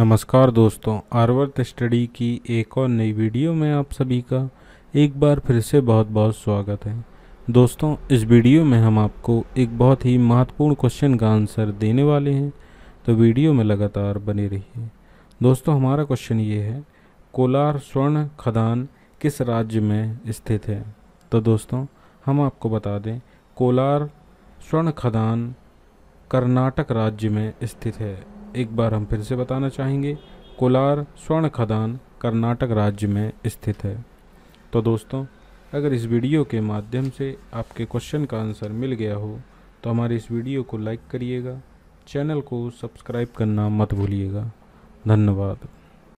नमस्कार दोस्तों आर्वर्त स्टडी की एक और नई वीडियो में आप सभी का एक बार फिर से बहुत बहुत स्वागत है दोस्तों इस वीडियो में हम आपको एक बहुत ही महत्वपूर्ण क्वेश्चन का आंसर देने वाले हैं तो वीडियो में लगातार बने रहिए दोस्तों हमारा क्वेश्चन ये है कोलार स्वर्ण खदान किस राज्य में स्थित है तो दोस्तों हम आपको बता दें कोलार स्वर्ण खदान कर्नाटक राज्य में स्थित है एक बार हम फिर से बताना चाहेंगे कोलार स्वर्ण खदान कर्नाटक राज्य में स्थित है तो दोस्तों अगर इस वीडियो के माध्यम से आपके क्वेश्चन का आंसर मिल गया हो तो हमारे इस वीडियो को लाइक करिएगा चैनल को सब्सक्राइब करना मत भूलिएगा धन्यवाद